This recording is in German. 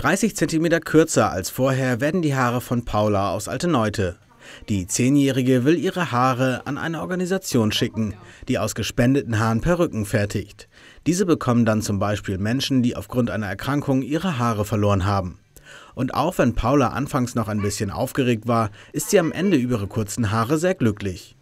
30 cm kürzer als vorher werden die Haare von Paula aus Alteneute. Die Zehnjährige will ihre Haare an eine Organisation schicken, die aus gespendeten Haaren Perücken fertigt. Diese bekommen dann zum Beispiel Menschen, die aufgrund einer Erkrankung ihre Haare verloren haben. Und auch wenn Paula anfangs noch ein bisschen aufgeregt war, ist sie am Ende über ihre kurzen Haare sehr glücklich.